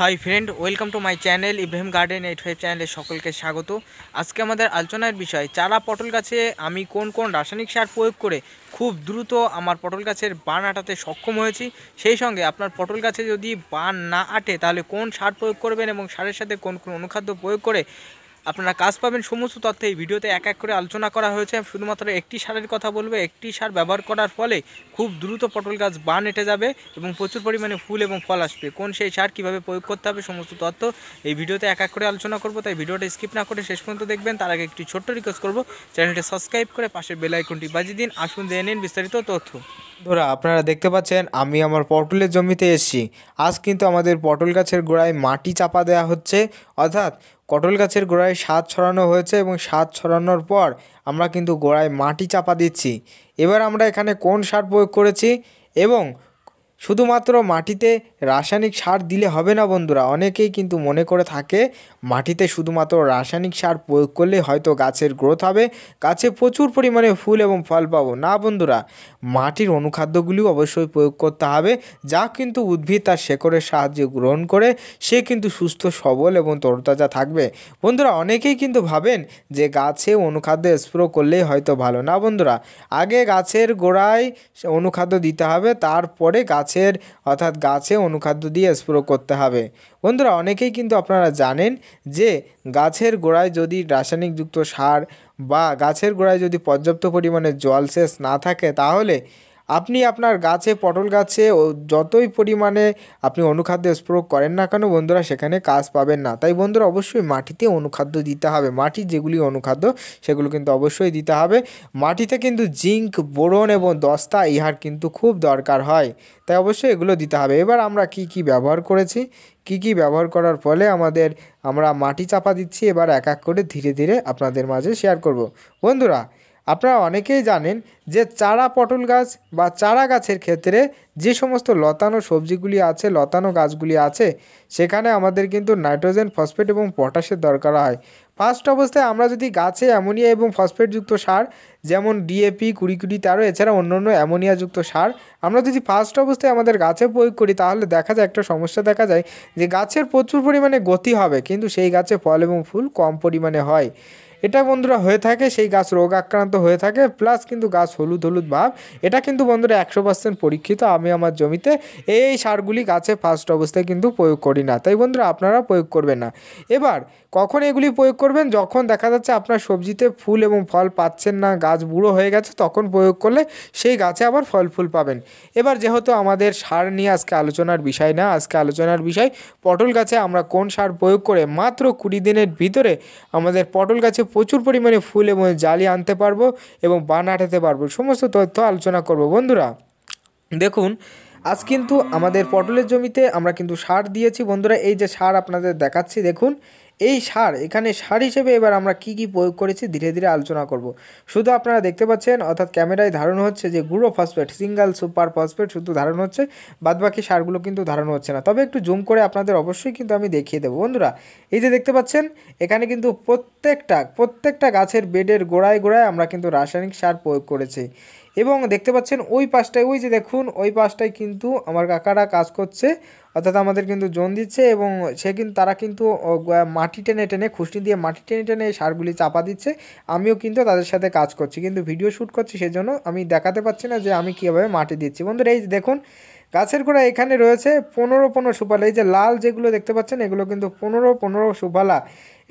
high friend welcome to my channel Ibrahim garden eight five চ্যানেলে সকলকে স্বাগত আজকে আমাদের আলোচনার বিষয় চারা পটল গাছে আমি কোন কোন রাসায়নিক সার প্রয়োগ করে খুব দ্রুত আমার পটল গাছের বান আটাতে সক্ষম হয়েছি সেই সঙ্গে আপনার পটল গাছে যদি বান না আটে তাহলে কোন সার প্রয়োগ করবেন এবং সারের সাথে কোন কোন অনুখাদ্য প্রয়োগ করে আপনারা কাজ পাবেন সমস্ত তথ্য এই ভিডিওতে এক এক করে আলোচনা করা হয়েছে শুধুমাত্র একটি সারের কথা বলবে একটি সার ব্যবহার করার ফলে খুব দ্রুত পটল গাছ বান এটে যাবে এবং প্রচুর পরিমাণে ফুল এবং ফল আসবে কোন সেই সার কীভাবে প্রয়োগ করতে হবে সমস্ত তথ্য এই ভিডিওতে এক এক করে আলোচনা করব তাই ভিডিওটা স্কিপ না করে শেষ পর্যন্ত দেখবেন তার আগে একটি ছোট্ট রিকোয়েস্ট করবো চ্যানেলটি সাবস্ক্রাইব করে পাশের বেলাইকনটি বাজিয়ে দিন আসুন দিয়ে নিন বিস্তারিত তথ্য ধরা আপনারা দেখতে পাচ্ছেন আমি আমার পটলের জমিতে এসেছি আজ কিন্তু আমাদের পটল গাছের গোড়ায় মাটি চাপা দেয়া হচ্ছে অর্থাৎ কটল গাছের গোড়ায় সার ছড়ানো হয়েছে এবং সার ছড়ানোর পর আমরা কিন্তু গোড়ায় মাটি চাপা দিচ্ছি এবার আমরা এখানে কোন সার প্রয়োগ করেছি এবং শুধুমাত্র মাটিতে রাসায়নিক সার দিলে হবে না বন্ধুরা অনেকেই কিন্তু মনে করে থাকে মাটিতে শুধুমাত্র রাসায়নিক সার প্রয়োগ করলে হয়তো গাছের গ্রোথ হবে গাছে প্রচুর পরিমাণে ফুল এবং ফল পাবো না বন্ধুরা মাটির অনুখাদ্যগুলিও অবশ্যই প্রয়োগ করতে হবে যা কিন্তু উদ্ভিদ তার শেকড়ের সাহায্যে গ্রহণ করে সে কিন্তু সুস্থ সবল এবং তরতাজা থাকবে বন্ধুরা অনেকেই কিন্তু ভাবেন যে গাছে অনুখাদ্য স্প্রো করলেই হয়তো ভালো না বন্ধুরা আগে গাছের গোড়ায় অনুখাদ্য দিতে হবে তারপরে গাছ গাছের অর্থাৎ গাছে অনুখাদ্য দিয়ে স্প্রো করতে হবে বন্ধুরা অনেকেই কিন্তু আপনারা জানেন যে গাছের গোড়ায় যদি রাসায়নিকযুক্ত সার বা গাছের গোড়ায় যদি পর্যাপ্ত পরিমাণে জল সেচ না থাকে তাহলে আপনি আপনার গাছে পটল গাছে ও যতই পরিমাণে আপনি অনুখাদ্য স্প্রোগ করেন না কেন বন্ধুরা সেখানে কাজ পাবেন না তাই বন্ধুরা অবশ্যই মাটিতে অনুখাদ্য দিতে হবে মাটির যেগুলি অনুখাদ্য সেগুলো কিন্তু অবশ্যই দিতে হবে মাটিতে কিন্তু জিঙ্ক বোরন এবং দস্তা ইহার কিন্তু খুব দরকার হয় তাই অবশ্যই এগুলো দিতে হবে এবার আমরা কি কি ব্যবহার করেছি কি কি ব্যবহার করার ফলে আমাদের আমরা মাটি চাপা দিচ্ছি এবার এক এক করে ধীরে ধীরে আপনাদের মাঝে শেয়ার করব বন্ধুরা আপনারা অনেকেই জানেন যে চারা পটল গাছ বা চারা গাছের ক্ষেত্রে যে সমস্ত লতানো সবজিগুলি আছে লতানো গাছগুলি আছে সেখানে আমাদের কিন্তু নাইট্রোজেন ফসফেট এবং পটাশের দরকার হয় ফার্স্ট অবস্থায় আমরা যদি গাছে অ্যামোনিয়া এবং ফসফেটযুক্ত সার যেমন ডিএপি কুড়ি কুড়ি তেরো এছাড়া অন্য অন্য অ্যামোনিয়াযুক্ত সার আমরা যদি ফার্স্ট অবস্থায় আমাদের গাছে প্রয়োগ করি তাহলে দেখা যায় একটা সমস্যা দেখা যায় যে গাছের প্রচুর পরিমাণে গতি হবে কিন্তু সেই গাছে ফল এবং ফুল কম পরিমাণে হয় এটা বন্ধুরা হয়ে থাকে সেই গাছ রোগ আক্রান্ত হয়ে থাকে প্লাস কিন্তু গাছ হলুদ হলুদ ভাব এটা কিন্তু বন্ধুরা একশো পার্সেন্ট পরীক্ষিত আমি আমার জমিতে এই সারগুলি গাছে ফার্স্ট অবস্থায় কিন্তু প্রয়োগ করি না তাই বন্ধুরা আপনারা প্রয়োগ করবেন না এবার কখন এগুলি প্রয়োগ করবেন যখন দেখা যাচ্ছে আপনার সবজিতে ফুল এবং ফল পাচ্ছেন না গাছ গাছ বুড়ো হয়ে গেছে তখন প্রয়োগ করলে সেই গাছে আবার ফল ফুল পাবেন এবার যেহেতু আমাদের সার নিয়ে আজকে আলোচনার বিষয় না আজকে আলোচনার বিষয় পটল গাছে আমরা কোন সার প্রয়োগ করে মাত্র কুড়ি দিনের ভিতরে আমাদের পটল গাছে প্রচুর পরিমাণে ফুল এবং জালি আনতে পারবো এবং বান আটাতে পারবো সমস্ত তথ্য আলোচনা করব বন্ধুরা দেখুন আজ কিন্তু আমাদের পটলের জমিতে আমরা কিন্তু সার দিয়েছি বন্ধুরা এই যে সার আপনাদের দেখাচ্ছি দেখুন এই সার এখানে সার হিসেবে এবার আমরা কি কি প্রয়োগ করেছি ধীরে ধীরে আলোচনা করব শুধু আপনারা দেখতে পাচ্ছেন অর্থাৎ ক্যামেরায় ধারণ হচ্ছে যে গুঁড়ো ফসফেট সিঙ্গেল সুপার ফসফেট শুধু ধারণ হচ্ছে বাদবাকি সারগুলো কিন্তু ধারণ হচ্ছে না তবে একটু জুম করে আপনাদের অবশ্যই কিন্তু আমি দেখিয়ে দেবো বন্ধুরা এই যে দেখতে পাচ্ছেন এখানে কিন্তু প্রত্যেকটা প্রত্যেকটা গাছের বেডের গোড়ায় গোড়ায় আমরা কিন্তু রাসায়নিক সার প্রয়োগ করেছি এবং দেখতে পাচ্ছেন ওই পাশটায় ওই যে দেখুন ওই পাশটায় কিন্তু আমার কাকারা কাজ করছে অর্থাৎ আমাদের কিন্তু জোন দিচ্ছে এবং সে কিন্তু তারা কিন্তু মাটি টেনে টেনে খুশনি দিয়ে মাটি টেনে টেনে সারগুলি চাপা দিচ্ছে আমিও কিন্তু তাদের সাথে কাজ করছি কিন্তু ভিডিও শ্যুট করছি সেজন্য আমি দেখাতে পারছি না যে আমি কীভাবে মাটি দিচ্ছি বন্ধুরা এই দেখুন গাছের গোড়া এখানে রয়েছে পনেরো পনেরো সুপালা এই যে লাল যেগুলো দেখতে পাচ্ছেন এগুলো কিন্তু পনেরো পনেরো সুপালা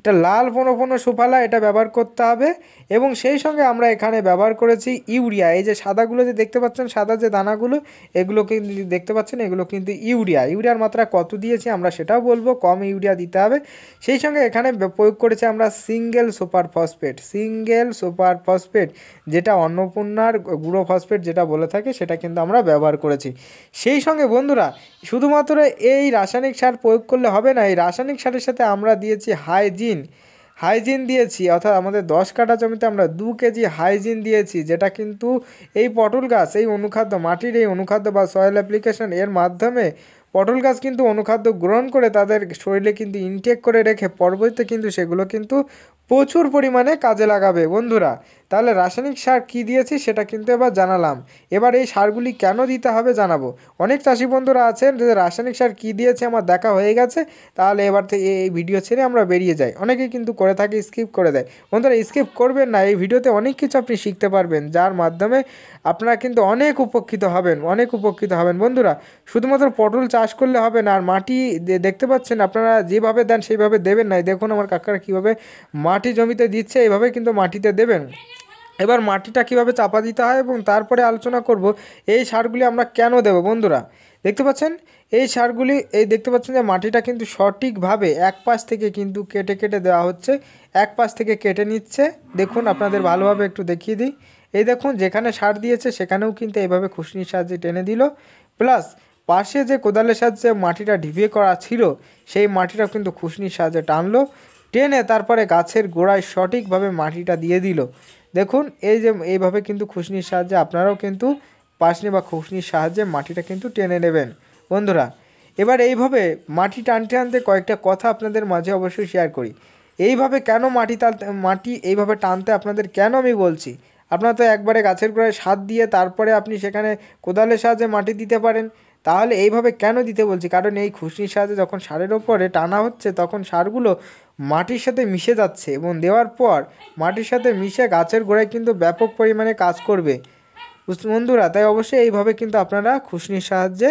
এটা লাল কোনো কোনো সুফালা এটা ব্যবহার করতে হবে এবং সেই সঙ্গে আমরা এখানে ব্যবহার করেছি ইউরিয়া এই যে সাদাগুলো যে দেখতে পাচ্ছেন সাদা যে দানাগুলো এগুলো কিন্তু দেখতে পাচ্ছেন এগুলো কিন্তু ইউরিয়া ইউরিয়ার মাত্রা কত দিয়েছি আমরা সেটাও বলবো কম ইউরিয়া দিতে হবে সেই সঙ্গে এখানে প্রয়োগ করেছি আমরা single super phosphate single super phosphate যেটা অন্নপূর্ণার গুঁড়ো ফসফেট যেটা বলে থাকে সেটা কিন্তু আমরা ব্যবহার করেছি সেই সঙ্গে বন্ধুরা শুধুমাত্র এই রাসায়নিক সার প্রয়োগ করলে হবে না এই রাসায়নিক সারের সাথে আমরা দিয়েছি হাইজিন হাইজিন হাইজিন দিয়েছি অর্থাৎ আমাদের দশ কাঠা জমিতে আমরা দু কেজি হাইজিন দিয়েছি যেটা কিন্তু এই পটল গাছ এই অনুখাদ্য মাটির এই অনুখাদ্য বা সয়েল অ্যাপ্লিকেশন এর মাধ্যমে পটল গাছ কিন্তু অনুখাদ্য গ্রহণ করে তাদের শরীরে কিন্তু ইনটেক করে রেখে পরবর্তীতে কিন্তু সেগুলো কিন্তু প্রচুর পরিমাণে কাজে লাগাবে বন্ধুরা তাহলে রাসায়নিক সার কি দিয়েছি সেটা কিন্তু এবার জানালাম এবার এই সারগুলি কেন দিতে হবে জানাবো অনেক চাষি বন্ধুরা আছেন যে রাসায়নিক সার কি দিয়েছে আমার দেখা হয়ে গেছে তাহলে এবার থেকে এই ভিডিও ছেড়ে আমরা বেরিয়ে যাই অনেকেই কিন্তু করে থাকে স্কিপ করে দেয় বন্ধুরা স্কিপ করবেন না এই ভিডিওতে অনেক কিছু আপনি শিখতে পারবেন যার মাধ্যমে আপনারা কিন্তু অনেক উপকৃত হবেন অনেক উপকৃত হবেন বন্ধুরা শুধুমাত্র পটল চাষ করলে হবে না আর মাটি দেখতে পাচ্ছেন আপনারা যেভাবে দেন সেইভাবে দেবেন না দেখুন আমার কাকারা কীভাবে মাটি জমিতে দিচ্ছে এইভাবে কিন্তু মাটিতে দেবেন এবার মাটিটা কিভাবে চাপা দিতে হয় এবং তারপরে আলোচনা করব এই সারগুলি আমরা কেন দেব বন্ধুরা দেখতে পাচ্ছেন এই সারগুলি এই দেখতে পাচ্ছেন যে মাটিটা কিন্তু সঠিকভাবে এক পাশ থেকে কিন্তু কেটে কেটে দেওয়া হচ্ছে এক পাশ থেকে কেটে নিচ্ছে দেখুন আপনাদের ভালোভাবে একটু দেখিয়ে দিই এই দেখুন যেখানে সার দিয়েছে সেখানেও কিন্তু এইভাবে খুশনির সাহায্যে টেনে দিল প্লাস পাশে যে কোদালের সাহায্যে মাটিটা ঢিবিয়ে করা ছিল সেই মাটিটা কিন্তু খুশনির সাহায্যে টানলো টেনে তারপরে গাছের গোড়ায় সঠিকভাবে মাটিটা দিয়ে দিল দেখুন এই যে এইভাবে কিন্তু খুশনির সাহায্যে আপনারাও কিন্তু পাশনি বা খুশনির সাহায্যে মাটিটা কিন্তু টেনে নেবেন বন্ধুরা এবার এইভাবে মাটি টানতে আনতে কয়েকটা কথা আপনাদের মাঝে অবশ্যই শেয়ার করি এইভাবে কেন মাটি তালতে মাটি এইভাবে টানতে আপনাদের কেন আমি বলছি আপনারা তো একবারে গাছের গোড়ায় সার দিয়ে তারপরে আপনি সেখানে কোদালের সাহায্যে মাটি দিতে পারেন তাহলে এইভাবে কেন দিতে বলছি কারণ এই খুশনির সাহায্যে যখন সারের ওপরে টানা হচ্ছে তখন সারগুলো মাটির সাথে মিশে যাচ্ছে এবং দেওয়ার পর মাটির সাথে মিশে গাছের গোড়ায় কিন্তু ব্যাপক পরিমাণে কাজ করবে বন্ধুরা তাই অবশ্যই এইভাবে কিন্তু আপনারা খুশনির সাহায্যে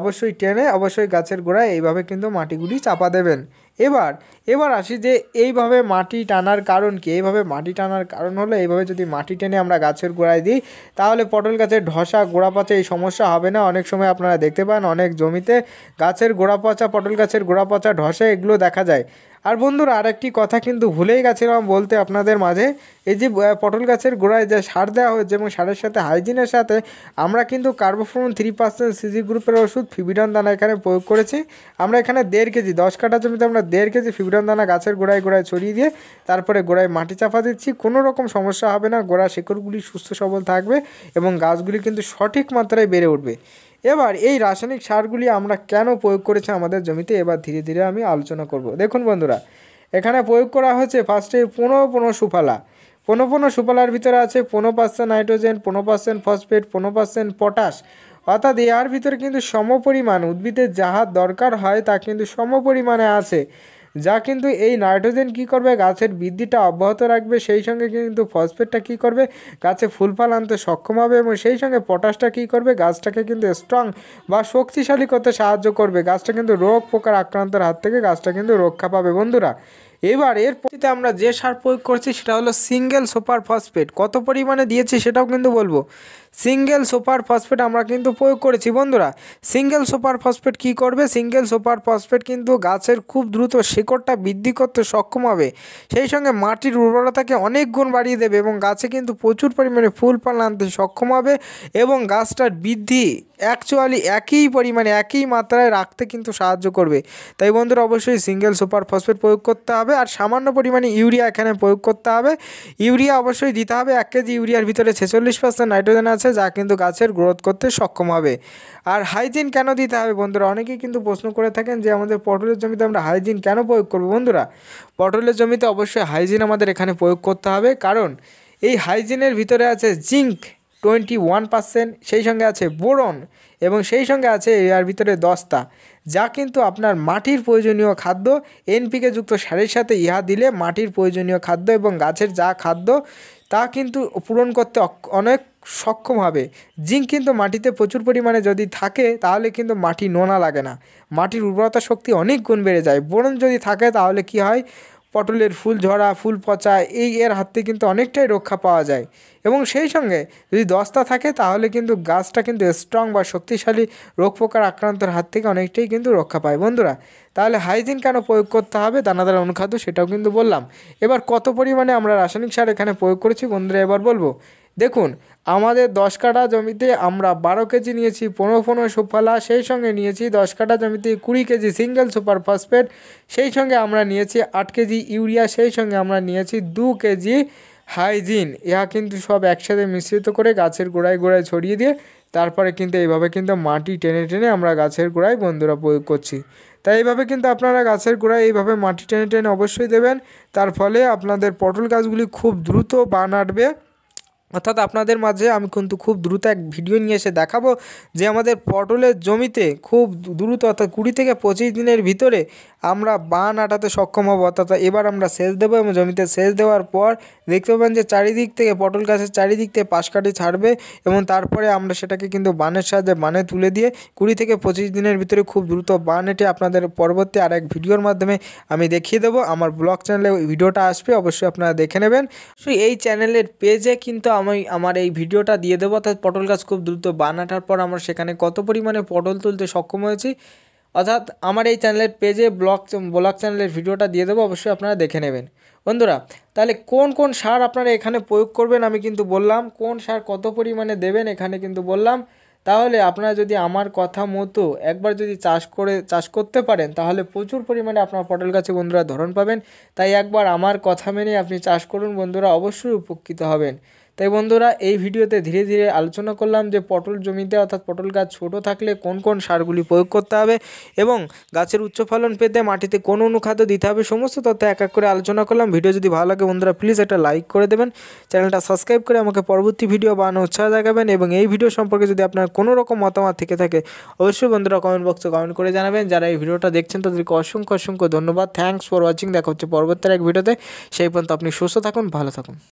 অবশ্যই টেনে অবশ্যই গাছের গোড়ায় এইভাবে কিন্তু মাটিগুলি চাপা দেবেন এবার এবার আসি যে এইভাবে মাটি টানার কারণ কি এইভাবে মাটি টানার কারণ হলো এইভাবে যদি মাটি টেনে আমরা গাছের গোড়ায় দিই তাহলে পটল গাছের ঢসা গোড়া পচা এই সমস্যা হবে না অনেক সময় আপনারা দেখতে পান অনেক জমিতে গাছের গোড়া পচা পটল গাছের গোড়া পচা ঢসা এগুলো দেখা যায় আর বন্ধুরা আরেকটি কথা কিন্তু ভুলেই গেছিলাম বলতে আপনাদের মাঝে এই যে পটল গাছের গোড়ায় যে সার দেওয়া হয়েছে এবং সারের সাথে হাইজিনের সাথে আমরা কিন্তু কার্বোফ্রম থ্রি পার্সেন্ট সিজি গ্রুপের ওষুধ ফিবিডন দানা এখানে প্রয়োগ করেছি আমরা এখানে দেড় কেজি দশ কাটা জমিতে আমরা দেড় কেজি ফিগুরান দানা গাছের গোড়ায় গোড়ায় ছড়িয়ে দিয়ে তারপরে গোড়ায় মাটি চাপা দিচ্ছি কোনো রকম সমস্যা হবে না গোড়া শেকড়গুলি সুস্থ সবল থাকবে এবং গাছগুলি কিন্তু সঠিক মাত্রায় বেড়ে উঠবে এবার এই রাসায়নিক সারগুলি আমরা কেন প্রয়োগ করেছি আমাদের জমিতে এবার ধীরে ধীরে আমি আলোচনা করব দেখুন বন্ধুরা এখানে প্রয়োগ করা হয়েছে ফার্স্টে পনেরো পনেরো সুফালা পনেরো পনেরো সুফালার ভিতরে আছে পনেরো পার্সেন্ট নাইট্রোজেন পনেরো পার্সেন্ট ফসফেট পনেরো পার্সেন্ট পটাশ অর্থাৎ ইয়ার ভিতরে কিন্তু সমপরিমাণ উদ্ভিদের যাহা দরকার হয় তা কিন্তু সমপরিমাণে আছে যা কিন্তু এই নাইট্রোজেন কি করবে গাছের বৃদ্ধিটা অব্যাহত রাখবে সেই সঙ্গে কিন্তু ফসফেটটা কি করবে গাছে ফুল ফল আনতে সক্ষম হবে এবং সেই সঙ্গে পটাশটা কি করবে গাছটাকে কিন্তু স্ট্রং বা শক্তিশালী করতে সাহায্য করবে গাছটা কিন্তু রোগ পোকার আক্রান্তের হাত থেকে গাছটা কিন্তু রক্ষা পাবে বন্ধুরা এবার এর জমিতে আমরা যে সার প্রয়োগ করছি সেটা হলো সিঙ্গেল সুপার ফসফেট কত পরিমাণে দিয়েছি সেটাও কিন্তু বলবো সিঙ্গেল সুপার ফসফেট আমরা কিন্তু প্রয়োগ করেছি বন্ধুরা সিঙ্গেল সুপার ফসফেট কি করবে সিঙ্গেল সুপার ফসফেট কিন্তু গাছের খুব দ্রুত শেকড়টা বৃদ্ধি করতে সক্ষম হবে সেই সঙ্গে মাটির উর্বরতাকে অনেক গুণ বাড়িয়ে দেবে এবং গাছে কিন্তু প্রচুর পরিমাণে ফুল ফল আনতে সক্ষম হবে এবং গাছটার বৃদ্ধি অ্যাকচুয়ালি একই পরিমাণে একই মাত্রায় রাখতে কিন্তু সাহায্য করবে তাই বন্ধুরা অবশ্যই সিঙ্গেল সুপার ফসফেট প্রয়োগ করতে হবে আর সামান্য পরিমাণে পরিমাণে ইউরিয়া এখানে প্রয়োগ করতে হবে ইউরিয়া অবশ্যই দিতে হবে এক কেজি ইউরিয়ার ভিতরে ছেচল্লিশ পার্সেন্ট নাইট্রোজেন আছে যা কিন্তু গাছের গ্রোথ করতে সক্ষম হবে আর হাইজিন কেন দিতে হবে বন্ধুরা অনেকেই কিন্তু প্রশ্ন করে থাকেন যে আমাদের পটলের জমিতে আমরা হাইজিন কেন প্রয়োগ করবো বন্ধুরা পটলের জমিতে অবশ্যই হাইজিন আমাদের এখানে প্রয়োগ করতে হবে কারণ এই হাইজিনের ভিতরে আছে জিঙ্ক টোয়েন্টি ওয়ান পার্সেন্ট সেই সঙ্গে আছে বোরন এবং সেই সঙ্গে আছে এর ভিতরে দশটা যা কিন্তু আপনার মাটির প্রয়োজনীয় খাদ্য এনপিকে যুক্ত সারের সাথে ইহা দিলে মাটির প্রয়োজনীয় খাদ্য এবং গাছের যা খাদ্য তা কিন্তু পূরণ করতে অনেক সক্ষম হবে জিঙ্ক কিন্তু মাটিতে প্রচুর পরিমাণে যদি থাকে তাহলে কিন্তু মাটি নোনা লাগে না মাটির উর্বরতা শক্তি অনেক গুণ বেড়ে যায় বোরন যদি থাকে তাহলে কি হয় পটলের ফুল ঝরা ফুল পচা এই এর হাত থেকে কিন্তু অনেকটাই রক্ষা পাওয়া যায় এবং সেই সঙ্গে যদি দস্তা থাকে তাহলে কিন্তু গাছটা কিন্তু স্ট্রং বা শক্তিশালী রোগ পোকার আক্রান্তর হাত থেকে অনেকটাই কিন্তু রক্ষা পায় বন্ধুরা তাহলে হাইজিন কেন প্রয়োগ করতে হবে দানাদার অনুখাদ্য সেটাও কিন্তু বললাম এবার কত পরিমাণে আমরা রাসায়নিক সার এখানে প্রয়োগ করেছি বন্ধুরা এবার বলবো দেখুন আমাদের দশ কাঠা জমিতে আমরা বারো কেজি নিয়েছি পনেরো পনেরো সুফলা সেই সঙ্গে নিয়েছি দশ কাঠা জমিতে কুড়ি কেজি সিঙ্গেল সুপার ফসফেট সেই সঙ্গে আমরা নিয়েছি আট কেজি ইউরিয়া সেই সঙ্গে আমরা নিয়েছি দু কেজি হাইজিন ইহা কিন্তু সব একসাথে মিশ্রিত করে গাছের গোড়ায় গোড়ায় ছড়িয়ে দিয়ে তারপরে কিন্তু এইভাবে কিন্তু মাটি টেনে টেনে আমরা গাছের গোড়ায় বন্ধুরা প্রয়োগ করছি তাই এইভাবে কিন্তু আপনারা গাছের গোড়ায় এইভাবে মাটি টেনে টেনে অবশ্যই দেবেন তার ফলে আপনাদের পটল গাছগুলি খুব দ্রুত বান অর্থাৎ আপনাদের মাঝে আমি কিন্তু খুব দ্রুত এক ভিডিও নিয়ে এসে দেখাবো যে আমাদের পটলের জমিতে খুব দ্রুত অর্থাৎ কুড়ি থেকে পঁচিশ দিনের ভিতরে আমরা বান আটাতে সক্ষম হব অর্থাৎ এবার আমরা সেচ দেবো এবং জমিতে সেচ দেওয়ার পর দেখতে পাবেন যে চারিদিক থেকে পটল গাছের চারিদিক থেকে পাশ কাটি ছাড়বে এবং তারপরে আমরা সেটাকে কিন্তু বানের সাহায্যে বানে তুলে দিয়ে কুড়ি থেকে পঁচিশ দিনের ভিতরে খুব দ্রুত বান এটি আপনাদের পরবর্তী আর এক ভিডিওর মাধ্যমে আমি দেখিয়ে দেবো আমার ব্লগ চ্যানেলে ভিডিওটা আসবে অবশ্যই আপনারা দেখে নেবেন এই চ্যানেলের পেজে কিন্তু আমি আমার এই ভিডিওটা দিয়ে দেবো অর্থাৎ পটল গাছ খুব দ্রুত বান আটার পর আমরা সেখানে কত পরিমাণে পটল তুলতে সক্ষম হয়েছি অর্থাৎ আমার এই চ্যানেলের পেজে ব্লগ ব্লগ চ্যানেলের ভিডিওটা দিয়ে দেবো অবশ্যই আপনারা দেখে নেবেন বন্ধুরা তাহলে কোন কোন সার আপনারা এখানে প্রয়োগ করবেন আমি কিন্তু বললাম কোন সার কত পরিমাণে দেবেন এখানে কিন্তু বললাম তাহলে আপনারা যদি আমার কথা মতো একবার যদি চাষ করে চাষ করতে পারেন তাহলে প্রচুর পরিমাণে আপনার পটল গাছে বন্ধুরা ধরন পাবেন তাই একবার আমার কথা মেনে আপনি চাষ করুন বন্ধুরা অবশ্যই উপকৃত হবেন তাই বন্ধুরা এই ভিডিওতে ধীরে ধীরে আলোচনা করলাম যে পটল জমিতে অর্থাৎ পটল গাছ ছোট থাকলে কোন কোন সারগুলি প্রয়োগ করতে হবে এবং গাছের উচ্চ ফলন পেতে মাটিতে কোন অনুখাদ্য দিতে হবে সমস্ত তথ্য এক এক করে আলোচনা করলাম ভিডিও যদি ভালো লাগে বন্ধুরা প্লিজ একটা লাইক করে দেবেন চ্যানেলটা সাবস্ক্রাইব করে আমাকে পরবর্তী ভিডিও বানানো উৎসাহ দেখাবেন এবং এই ভিডিও সম্পর্কে যদি আপনার কোনো রকম মতামত থেকে থাকে অবশ্যই বন্ধুরা কমেন্ট বক্সে কমেন্ট করে জানাবেন যারা এই ভিডিওটা দেখছেন তাদেরকে অসংখ্য অসংখ্য ধন্যবাদ থ্যাংকস ফর ওয়াচিং দেখা হচ্ছে পরবর্তী এক ভিডিওতে সেই পর্যন্ত আপনি সুস্থ থাকুন ভালো থাকুন